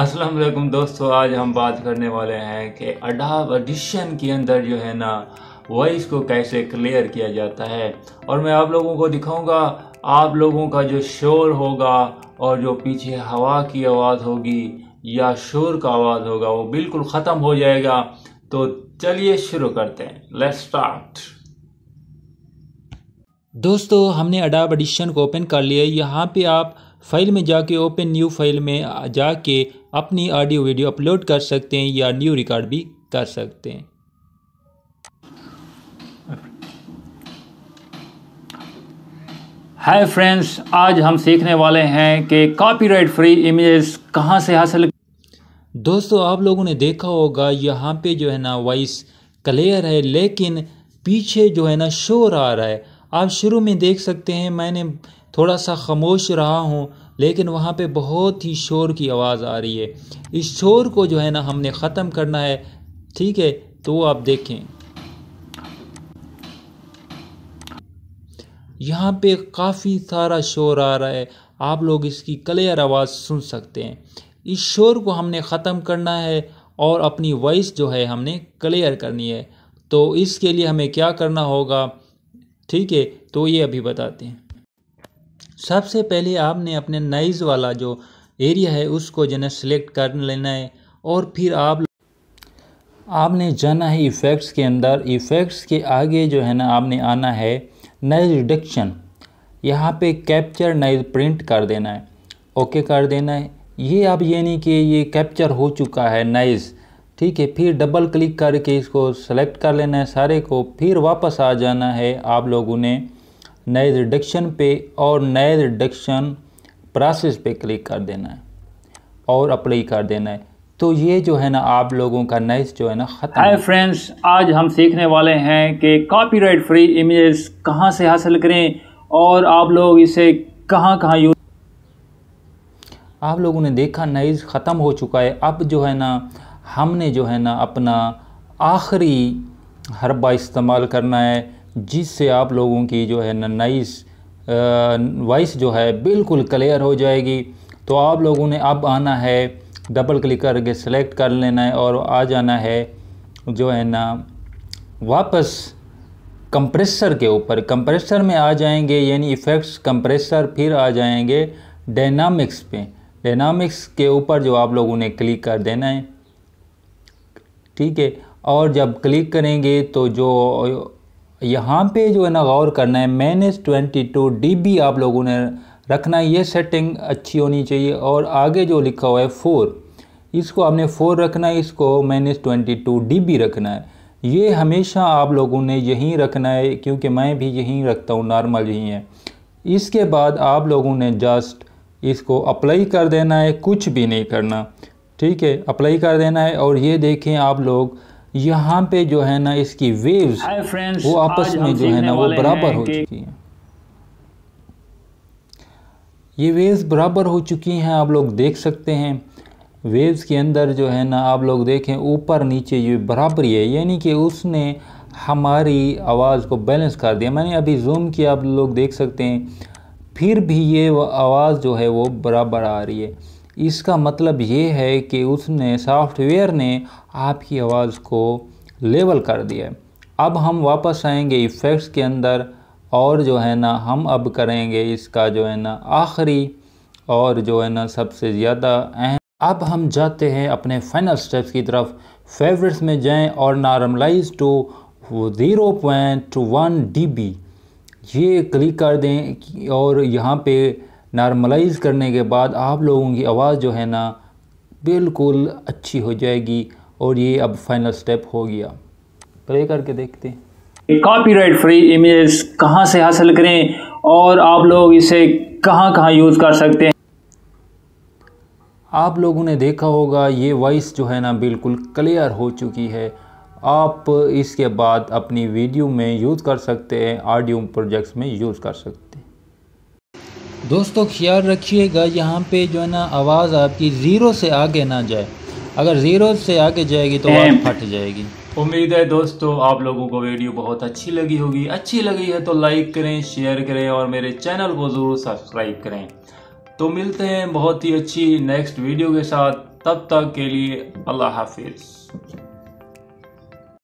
अस्सलाम वालेकुम दोस्तों आज हम बात करने वाले हैं कि अडाब एडिशन के अंदर जो है ना वॉइस को कैसे क्लियर किया जाता है और मैं आप लोगों को दिखाऊंगा आप लोगों का जो शोर होगा और जो पीछे हवा की आवाज़ होगी या शोर का आवाज़ होगा वो बिल्कुल ख़त्म हो जाएगा तो चलिए शुरू करते हैं लेट्स स्टार्ट दोस्तों हमने अडाब एडिशन को ओपन कर लिया यहाँ पे आप फाइल में जाके ओपन न्यू फाइल में जाके अपनी ऑडियो वीडियो अपलोड कर सकते हैं या न्यू रिकॉर्ड भी कर सकते हैं हाय फ्रेंड्स आज हम सीखने वाले हैं कि कॉपीराइट फ्री इमेजेस कहां से हासिल दोस्तों आप लोगों ने देखा होगा यहाँ पे जो है ना वॉइस क्लियर है लेकिन पीछे जो है ना शोर आ रहा है आप शुरू में देख सकते हैं मैंने थोड़ा सा खामोश रहा हूँ लेकिन वहाँ पे बहुत ही शोर की आवाज़ आ रही है इस शोर को जो है ना हमने ख़त्म करना है ठीक है तो आप देखें यहाँ पे काफ़ी सारा शोर आ रहा है आप लोग इसकी क्लियर आवाज़ सुन सकते हैं इस शोर को हमने ख़त्म करना है और अपनी वॉइस जो है हमने क्लियर करनी है तो इसके लिए हमें क्या करना होगा ठीक है तो ये अभी बताते हैं सबसे पहले आपने अपने नाइज़ वाला जो एरिया है उसको जो है सिलेक्ट कर लेना है और फिर आप आपने जाना है इफ़ेक्ट्स के अंदर इफ़ेक्ट्स के आगे जो है ना आपने आना है नाइज रिडक्शन यहाँ पे कैप्चर नाइज प्रिंट कर देना है ओके कर देना है ये आप ये नहीं कि ये कैप्चर हो चुका है नाइज ठीक है फिर डबल क्लिक करके इसको सेलेक्ट कर लेना है सारे को फिर वापस आ जाना है आप लोगों ने नए रिडक्शन पे और नए रिडक्शन प्रोसेस पे क्लिक कर देना है और अप्लाई कर देना है तो ये जो है ना आप लोगों का नए जो है ना खत्म हाय फ्रेंड्स आज हम सीखने वाले हैं कि कॉपीराइट फ्री इमेजेस कहाँ से हासिल करें और आप लोग इसे कहाँ कहाँ यूज आप लोगों ने देखा नैज़ ख़त्म हो चुका है अब जो है ना हमने जो है ना अपना आखिरी हरबा इस्तेमाल करना है जिससे आप लोगों की जो है ना नाइस वॉइस जो है बिल्कुल क्लियर हो जाएगी तो आप लोगों ने अब आना है डबल क्लिक करके सेलेक्ट कर लेना है और आ जाना है जो है ना वापस कंप्रेसर के ऊपर कंप्रेसर में आ जाएंगे यानी इफ़ेक्ट्स कंप्रेसर फिर आ जाएंगे डायनामिक्स पे डायनामिक्स के ऊपर जो आप लोगों ने क्लिक कर देना है ठीक है और जब क्लिक करेंगे तो जो यहाँ पे जो है ना गौर करना है minus twenty two D B आप लोगों ने रखना है ये सेटिंग अच्छी होनी चाहिए और आगे जो लिखा हुआ है फोर इसको आपने फोर रखना है इसको minus twenty two D B रखना है ये हमेशा आप लोगों ने यहीं रखना है क्योंकि मैं भी यहीं रखता हूँ नॉर्मल यहीं है इसके बाद आप लोगों ने जस्ट इसको अप्लाई कर देना है कुछ भी नहीं करना ठीक है अप्लाई कर देना है और ये देखें आप लोग यहाँ पे जो है ना इसकी वेव्स वो आपस में जो है ना वो बराबर हो चुकी हैं ये वेव्स बराबर हो चुकी हैं आप लोग देख सकते हैं वेव्स के अंदर जो है ना आप लोग देखें ऊपर नीचे ये बराबरी है यानी कि उसने हमारी आवाज़ को बैलेंस कर दिया मैंने अभी जूम किया आप लोग देख सकते हैं फिर भी ये आवाज़ जो है वो बराबर आ रही है इसका मतलब ये है कि उसने सॉफ्टवेयर ने आपकी आवाज़ को लेवल कर दिया अब हम वापस आएंगे इफ़ेक्ट्स के अंदर और जो है ना हम अब करेंगे इसका जो है ना आखिरी और जो है ना सबसे ज़्यादा अहम अब हम जाते हैं अपने फाइनल स्टेप्स की तरफ फेवरेट्स में जाएं और normalise to zero point one D ये क्लिक कर दें और यहाँ पे नॉर्मलाइज करने के बाद आप लोगों की आवाज़ जो है ना बिल्कुल अच्छी हो जाएगी और ये अब फाइनल स्टेप हो गया प्ले करके देखते हैं कॉपीराइट फ्री इमेज कहाँ से हासिल करें और आप लोग इसे कहाँ कहाँ यूज़ कर सकते हैं आप लोगों ने देखा होगा ये वॉइस जो है ना बिल्कुल क्लियर हो चुकी है आप इसके बाद अपनी वीडियो में यूज़ कर सकते हैं ऑडियो प्रोजेक्ट्स में यूज़ कर सकते दोस्तों ख्याल रखिएगा यहाँ पे जो है ना आवाज़ आपकी ज़ीरो से आगे ना जाए अगर ज़ीरो से आगे जाएगी तो आवाज़ फट जाएगी उम्मीद है दोस्तों आप लोगों को वीडियो बहुत अच्छी लगी होगी अच्छी लगी है तो लाइक करें शेयर करें और मेरे चैनल को ज़रूर सब्सक्राइब करें तो मिलते हैं बहुत ही अच्छी नेक्स्ट वीडियो के साथ तब तक के लिए अल्लाह हाफिज़